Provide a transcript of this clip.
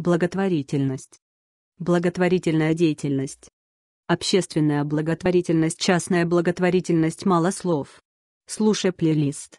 Благотворительность. Благотворительная деятельность. Общественная благотворительность, частная благотворительность, мало слов. Слушай плейлист.